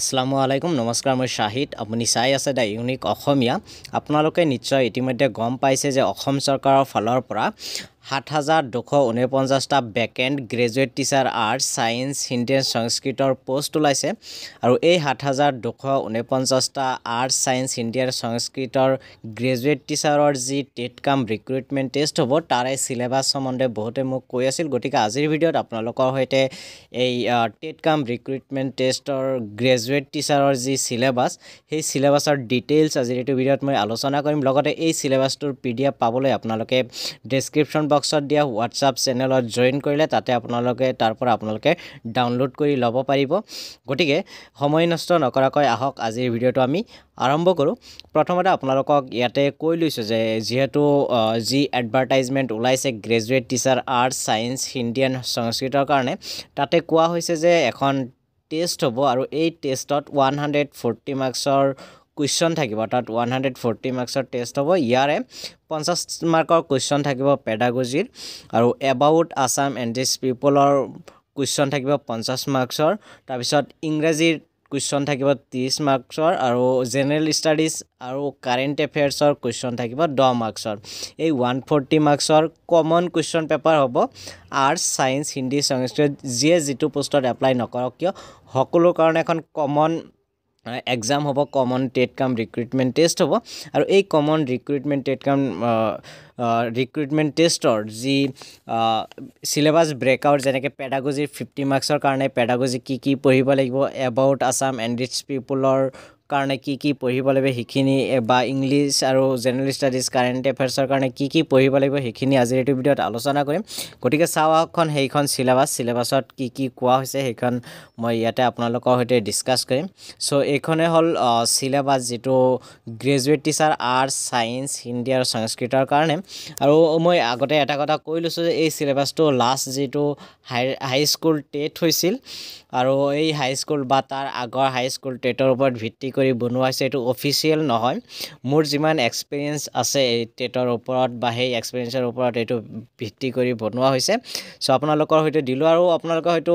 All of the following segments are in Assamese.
আসসালামু আলাইকুম নমস্কাৰ মই শ্বাহিদ আপুনি চাই আছে দ্য ইউনিক অসমীয়া আপোনালোকে নিশ্চয় ইতিমধ্যে গম পাইছে যে অসম চৰকাৰৰ ফালৰ পৰা সাত হাজাৰ দুশ ঊনপঞ্চাছটা vacant graduate teacher arts science Hindi সংস্কৃতৰ প'ষ্ট ওলাইছে আৰু এই সাত হাজাৰ দুশ ঊনপঞ্চাছটা আৰ্টছ চায়েন্স হিন্দী আৰু সংস্কৃতৰ গ্ৰেজুৱেট টিচাৰৰ যি টেট কাম ৰিক্ৰুইটমেণ্ট টেষ্ট হ'ব তাৰে চিলেবাছ সম্বন্ধে বহুতে মোক কৈ আছিল গতিকে আজিৰ ভিডিঅ'ত আপোনালোকৰ সৈতে এই টেট কাম ৰিক্ৰুইটমেণ্ট টেষ্টৰ গ্ৰেজুৱেট টিচাৰৰ যি চিলেবাছ সেই চিলেবাছৰ ডিটেইলছ আজিৰ এইটো ভিডিঅ'ত মই আলোচনা কৰিম লগতে এই চিলেবাছটোৰ পি ডি এফ পাবলৈ আপোনালোকে ডেছক্ৰিপশ্যন বক্স বক্সত দিয়া হোৱাটছআপ চেনেলত জইন কৰিলে তাতে আপোনালোকে তাৰপৰা আপোনালোকে ডাউনলোড কৰি ল'ব পাৰিব গতিকে সময় নষ্ট নকৰাকৈ আহক আজিৰ ভিডিঅ'টো আমি আৰম্ভ কৰোঁ প্ৰথমতে আপোনালোকক ইয়াতে কৈ লৈছোঁ যে যিহেতু যি এডভাৰটাইজমেণ্ট ওলাইছে graduate teacher arts science Hindi and সংস্কৃতৰ কাৰণে তাতে কোৱা হৈছে যে এখন টেষ্ট হ'ব আৰু এই টেষ্টত ওৱান হাণ্ড্ৰেড ফৰ্টি মাৰ্কছৰ কুৱেশ্যন থাকিব তাত ওৱান হাণ্ড্ৰেড ফৰ্টি মাৰ্কছৰ টেষ্ট হ'ব ইয়াৰে পঞ্চাছ মাৰ্কৰ কুৱেশ্যন থাকিব পেডাগজিৰ আৰু এবাউট আছাম এণ্ডিছ পিপলৰ কুৱেশ্যন থাকিব পঞ্চাছ মাৰ্কছৰ তাৰপিছত ইংৰাজীৰ কুৱেশ্যন থাকিব ত্ৰিছ মাৰ্কছৰ আৰু জেনেৰেল ষ্টাডিজ আৰু কাৰেণ্ট এফেয়াৰ্ছৰ কুৱেশ্যন থাকিব দহ মাৰ্কছৰ এই ওৱান ফৰ্টি মাৰ্কছৰ কমন কুৱেশ্যন পেপাৰ হ'ব আৰ্টছ ছায়েন্স হিন্দী সংস্কৃত যিয়ে যিটো পোষ্টত এপ্লাই নকৰক কিয় সকলোৰ কাৰণে এখন কমন এক্সাম হ'ব common TET cum recruitment test হ'ব আৰু এই common recruitment TET cum recruitment টেষ্টৰ যি চিলেবাছ ব্ৰেকআউট যেনেকৈ পেডাগজিৰ ফিফটি মাৰ্কছৰ কাৰণে পেডাগজি কি কি পঢ়িব লাগিব এবাউট আছাম এণ্ড ৰিচ পিপুলৰ কাৰণে কি কি পঢ়িব লাগিব সেইখিনি বা ইংলিছ আৰু জেনেৰেল ষ্টাডিজ কাৰেণ্ট এফেয়াৰ্ছৰ কাৰণে কি কি পঢ়িব লাগিব সেইখিনি আজিৰ এইটো ভিডিঅ'ত আলোচনা কৰিম গতিকে চাওঁ আহকচোন সেইখন চিলেবাছ চিলেবাছত কি কি কোৱা হৈছে সেইখন মই ইয়াতে আপোনালোকৰ সৈতে ডিছকাছ কৰিম ছ' এইখনে হ'ল চিলেবাছ যিটো graduate teacher arts science Hindi আৰু সংস্কৃতৰ কাৰণে আৰু মই আগতে এটা কথা কৈ লৈছোঁ যে এই চিলেবাছটো লাষ্ট যিটো হাই হাইস্কুল টেট হৈছিল আৰু এই হাইস্কুল বা তাৰ আগৰ হাইস্কুল টেটৰ ওপৰত ভিত্তি কৰি বনোৱাইছে এইটো অফিচিয়েল নহয় মোৰ যিমান এক্সপেৰিয়েঞ্চ আছে এই টেটৰ ওপৰত বা সেই এক্সপেৰিয়েঞ্চৰ ওপৰত এইটো ভিত্তি কৰি বনোৱা হৈছে চ' আপোনালোকৰ সৈতে দিলোঁ আৰু আপোনালোকৰ হয়তো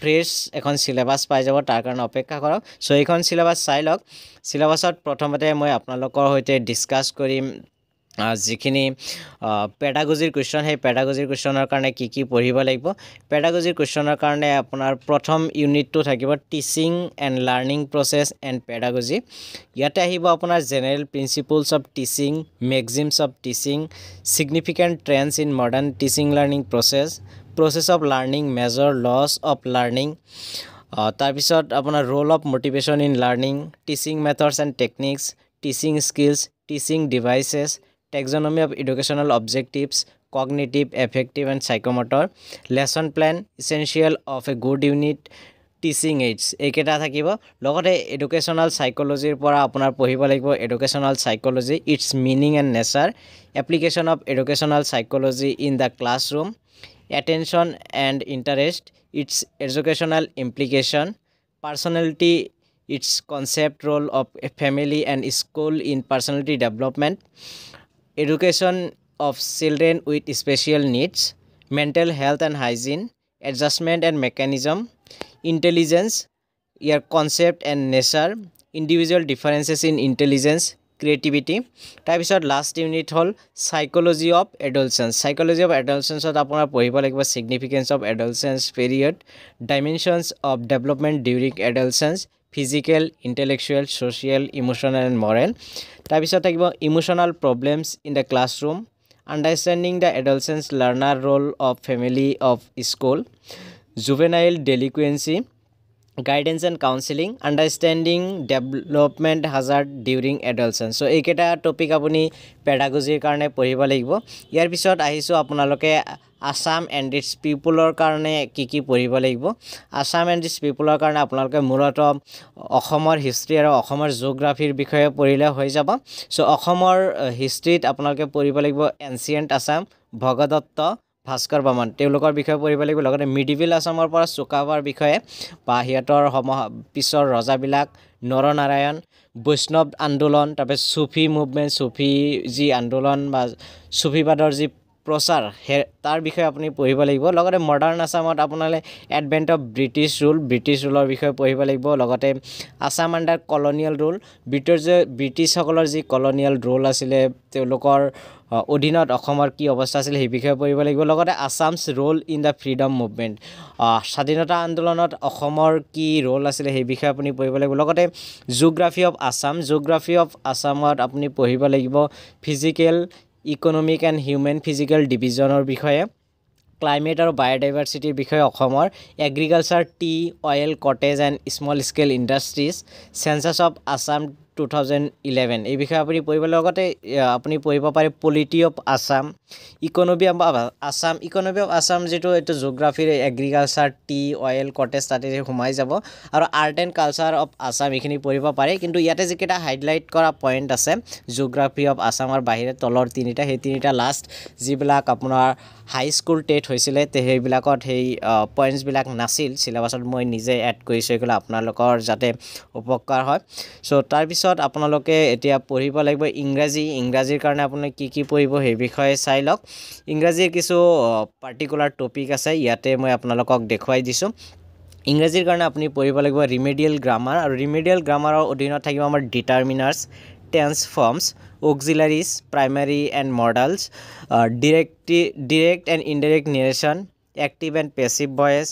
ফ্ৰেছ এখন চিলেবাছ পাই যাব তাৰ কাৰণে অপেক্ষা কৰক চ' এইখন চিলেবাছ চাই লওক চিলেবাছত প্ৰথমতে মই আপোনালোকৰ সৈতে ডিছকাছ কৰিম যিখিনি পেডাগজিৰ কুৱেশ্যন সেই পেডাগজিৰ কুৱেশ্যনৰ কাৰণে কি কি পঢ়িব লাগিব পেডাগজিৰ কুৱেশ্যনৰ কাৰণে আপোনাৰ প্ৰথম ইউনিটটো থাকিব teaching and learning process and pedagogy ইয়াতে আহিব আপোনাৰ general principles of teaching maxims of teaching significant trends in modern teaching learning process process of learning major laws of learning তাৰপিছত আপোনাৰ role of motivation in learning teaching methods and techniques teaching skills teaching devices taxonomy of educational objectives cognitive affective and psychomotor lesson plan essentials of a good unit teaching aids এইকেইটা থাকিব লগতে এডুকেশ্যনেল চাইক'লজিৰ পৰা আপোনাৰ পঢ়িব লাগিব educational psychology its meaning and nature application of educational psychology in the classroom attention and interest its educational implication personality its concept role of a family and school in personality development education of children with special needs mental health and hygiene adjustment and mechanism intelligence ইয়াৰ concept and nature individual differences in intelligence creativity তাৰপিছত লাষ্ট ইউনিট হ'ল psychology of adolescence psychology of এডলচেঞ্চত আপোনাৰ পঢ়িব লাগিব significance of adolescence period dimensions of development during adolescence physical intellectual social emotional and moral তাৰপিছত থাকিব emotional problems in the classroom understanding the adolescent learner role of family of school juvenile delinquency guidance and counselling understanding development hazard during adolescence so' এইকেইটা টপিক আপুনি পেডাগজিৰ কাৰণে পঢ়িব লাগিব ইয়াৰ পিছত আহিছোঁ আপোনালোকে আছাম এণ্ড ইটছ পিপুলৰ কাৰণে কি কি পঢ়িব লাগিব আছাম এণ্ড ইটছ পিপুলৰ কাৰণে আপোনালোকে মূলতঃ অসমৰ হিষ্ট্ৰী আৰু অসমৰ জিঅ'গ্ৰাফিৰ বিষয়ে পঢ়িলে হৈ যাব চ' অসমৰ হিষ্ট্ৰীত আপোনালোকে পঢ়িব লাগিব এনচিয়েণ্ট আছাম ভগদত্ত ভাস্কৰ বৰ্মন তেওঁলোকৰ বিষয়ে পঢ়িব লাগিব লগতে মিডিভিল আছামৰ পৰা চুকাবাৰ বিষয়ে বা সিহঁতৰ সম পিছৰ ৰজাবিলাক নৰনাৰায়ণ বৈষ্ণৱ আন্দোলন তাৰপিছত চুফি মুভমেণ্ট চুফি যি আন্দোলন বা চুফিবাদৰ যি প্ৰচাৰ সে তাৰ বিষয়ে আপুনি পঢ়িব লাগিব লগতে মডাৰ্ণ আছামত আপোনালৈ advent of British rule British ৰুলৰ বিষয়ে পঢ়িব লাগিব লগতে Assam under colonial rule British ব্ৰিটিছসকলৰ যি কলনিয়েল ৰুল আছিলে তেওঁলোকৰ অধীনত অসমৰ কি অৱস্থা আছিলে সেই বিষয়ে পঢ়িব লাগিব লগতে Assam's role in the freedom movement স্বাধীনতা আন্দোলনত অসমৰ কি ৰোল আছিলে সেই বিষয়ে আপুনি পঢ়িব লাগিব লগতে geography of Assam geography of আছামত আপুনি পঢ়িব লাগিব physical economic and human physical ডিভিজনৰ বিষয়ে ক্লাইমেট আৰু বায়'ডাইভাৰ্চিটিৰ বিষয়ে অসমৰ agriculture tea oil cottage and small scale industries census of Assam two thousand eleven এই বিষয়ে আপুনি পঢ়িব লগতে আপুনি পঢ়িব পাৰে polity of Assam economy of Assam economy of Assam যিটো এইটো জিঅ'গ্ৰাফিৰ এগ্ৰিকালচাৰ টি অইল কটেজ তাতে সোমাই যাব আৰু art and culture of Assam এইখিনি পঢ়িব পাৰে কিন্তু ইয়াতে যিকেইটা হাইলাইট কৰা পইণ্ট আছে জিঅ'গ্ৰাফি অফ আছামৰ বাহিৰে তলৰ তিনিটা সেই তিনিটা লাষ্ট যিবিলাক আপোনাৰ হাইস্কুল টেট হৈছিলে সেইবিলাকত সেই পইণ্টছবিলাক নাছিল চিলেবাছত মই নিজে এড কৰিছোঁ এইগুলো আপোনালোকৰ যাতে উপকাৰ হয় চ' তাৰপিছত পিছত আপোনালোকে এতিয়া পঢ়িব লাগিব ইংৰাজী ইংৰাজীৰ কাৰণে আপুনি কি কি পঢ়িব সেই বিষয়ে চাই লওক ইংৰাজীৰ কিছু পাৰ্টিকুলাৰ টপিক আছে ইয়াতে মই আপোনালোকক দেখুৱাই দিছোঁ ইংৰাজীৰ কাৰণে আপুনি পঢ়িব লাগিব ৰিমেডিয়েল গ্ৰামাৰ আৰু ৰিমেডিয়েল গ্ৰামাৰৰ অধীনত থাকিব আমাৰ determiners tense forms auxiliaries primary and modals direct direct and indirect narration active and passive voice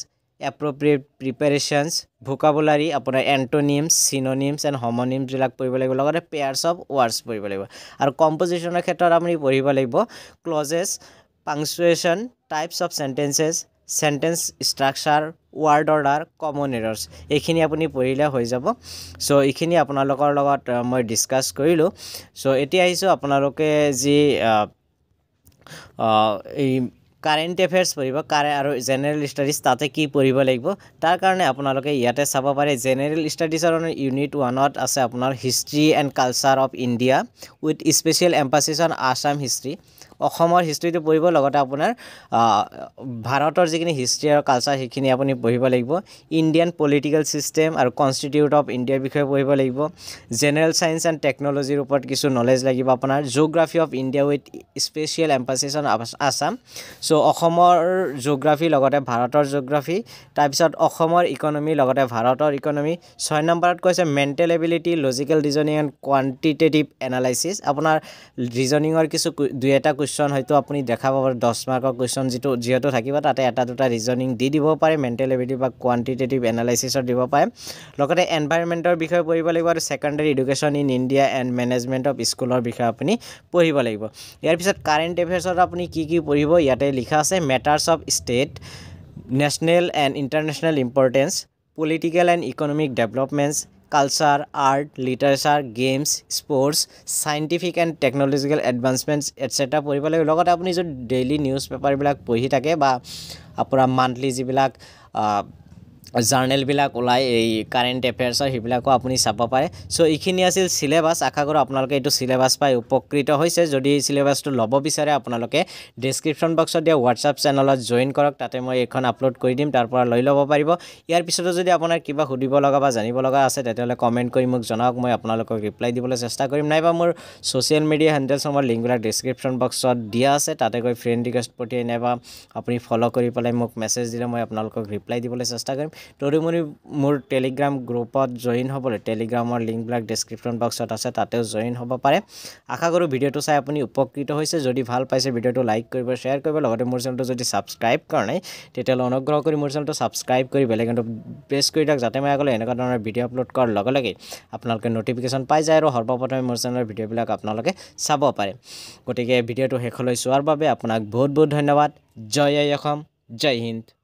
appropriate prepositions vocabulary আপোনাৰ এণ্টনিমছ চিনোনিমছ এণ্ড হমনিমছবিলাক পঢ়িব লাগিব লগতে পেয়াৰ্ছ অফ ৱাৰ্ডছ পঢ়িব লাগিব আৰু কম্পজিশ্যনৰ ক্ষেত্ৰত আপুনি পঢ়িব লাগিব clauses punctuation types of sentences sentence structure word order common errors এইখিনি আপুনি পঢ়িলে হৈ যাব চ' এইখিনি আপোনালোকৰ লগত মই ডিছকাছ কৰিলোঁ চ' এতিয়া আহিছোঁ আপোনালোকে যি এই কাৰেণ্ট এফেয়াৰ্ছ পঢ়িব কাৰে আৰু জেনেৰেল ষ্টাডিজ তাতে কি পঢ়িব লাগিব তাৰ কাৰণে আপোনালোকে ইয়াতে চাব পাৰে জেনেৰেল ষ্টাডিজৰ ইউনিট ওৱানত আছে আপোনাৰ history and culture of India with special emphasis on Assam history অসমৰ হিষ্ট্ৰীটো পঢ়িব লগতে আপোনাৰ ভাৰতৰ যিখিনি হিষ্ট্ৰী আৰু কালচাৰ সেইখিনি আপুনি পঢ়িব লাগিব ইণ্ডিয়ান পলিটিকেল ছিষ্টেম আৰু কনষ্টিটিউট অফ ইণ্ডিয়াৰ বিষয়ে পঢ়িব লাগিব জেনেৰেল ছায়েন্স এণ্ড টেকন'লজিৰ ওপৰত কিছু নলেজ লাগিব আপোনাৰ geography of India with special emphasis on Assam so' অসমৰ জিঅ'গ্ৰাফীৰ লগতে ভাৰতৰ জিঅ'গ্ৰাফী তাৰপিছত অসমৰ ইকনমি লগতে ভাৰতৰ ইকনমি ছয় নম্বৰত কৈছে mental ability logical reasoning and quantitative analysis আপোনাৰ ৰিজনিঙৰ কিছু দুই এটা কুৱেশ্যন হয়তো আপুনি দেখাব পাৰে দহ মাৰ্কৰ কুৱেশ্যন যিটো যিহেতু থাকিব তাতে এটা দুটা ৰিজনিং দি দিব পাৰে মেণ্টেল এবিলিটি বা কোৱাণ্টিটেটিভ এনালাইচিছৰ দিব পাৰে লগতে এনভাইৰমেণ্টৰ বিষয়ে পঢ়িব লাগিব আৰু secondary education in India and management of স্কুলৰ বিষয়ে আপুনি পঢ়িব লাগিব ইয়াৰ পিছত কাৰেণ্ট এফেয়াৰ্ছত আপুনি কি কি পঢ়িব ইয়াতে লিখা আছে matters of state national and international importance political and economic developments culture art literature games sports scientific and technological advancements etcetera পঢ়িব লাগিব লগতে আপুনি যদি ডেইলী নিউজ পেপাৰবিলাক পঢ়ি থাকে বা আপোনাৰ মান্থলি যিবিলাক জাৰ্ণেলবিলাক ওলাই এই কাৰেণ্ট এফেয়াৰ্ছৰ সেইবিলাকো আপুনি চাব পাৰে চ' এইখিনি আছিল চিলেবাছ আশা কৰোঁ আপোনালোকে এইটো চিলেবাছ পাই উপকৃত হৈছে যদি এই চিলেবাছটো ল'ব বিচাৰে আপোনালোকে ডিছক্ৰিপশ্যন বক্সত দিয়া হোৱাটছআপ চেনেলত জইন কৰক তাতে মই এইখন আপলোড কৰি দিম তাৰ পৰা লৈ ল'ব পাৰিব ইয়াৰ পিছতো যদি আপোনাৰ কিবা সুধিব লগা বা জানিব লগা আছে তেতিয়াহ'লে কমেণ্ট কৰি মোক জনাওক মই আপোনালোকক ৰিপ্লাই দিবলৈ চেষ্টা কৰিম নাইবা মোৰ ছ'চিয়েল মিডিয়া হেণ্ডেলছ হেণ্ডেলসমূহৰ লিংকবিলাক ডিছক্ৰিপশ্যন বক্সত দিয়া আছে তাতে গৈ ফ্ৰেণ্ড ৰিকুৱেষ্ট পঠিয়াই নাইবা আপুনি ফ'ল' কৰি পেলাই মোক মেছেজ দিলে মই আপোনালোকক ৰিপ্লাই দিবলৈ চেষ্টা কৰিম তদুপৰি মোৰ টেলিগ্ৰাম গ্ৰুপত জইন হ'বলৈ টেলিগ্ৰামৰ লিংকবিলাক ডিছক্ৰিপশ্যন বক্সত আছে তাতেও জইন হ'ব পাৰে আশা কৰোঁ ভিডিঅ'টো চাই আপুনি উপকৃত হৈছে যদি ভাল পাইছে ভিডিঅ'টো লাইক কৰিব শ্বেয়াৰ কৰিব লগতে মোৰ চেনেলটো যদি ছাবস্ক্ৰাইব কৰা নাই তেতিয়াহ'লে অনুগ্ৰহ কৰি মোৰ চেনেলটো ছাবস্ক্ৰাইব কৰি বেলেগ এটা প্ৰেছ কৰি দিয়ক যাতে মই আগলৈ এনেকুৱা ধৰণৰ ভিডিঅ' আপলোড কৰাৰ লগে লগে আপোনালোকে নটিফিকেশ্যন পাই যায় আৰু সৰ্বপ্ৰথমে মোৰ চেনেলৰ ভিডিঅ'বিলাক আপোনালোকে চাব পাৰে গতিকে ভিডিঅ'টো শেষলৈ চোৱাৰ বাবে আপোনাক বহুত বহুত ধন্যবাদ জয় অসম জয় হিন্দ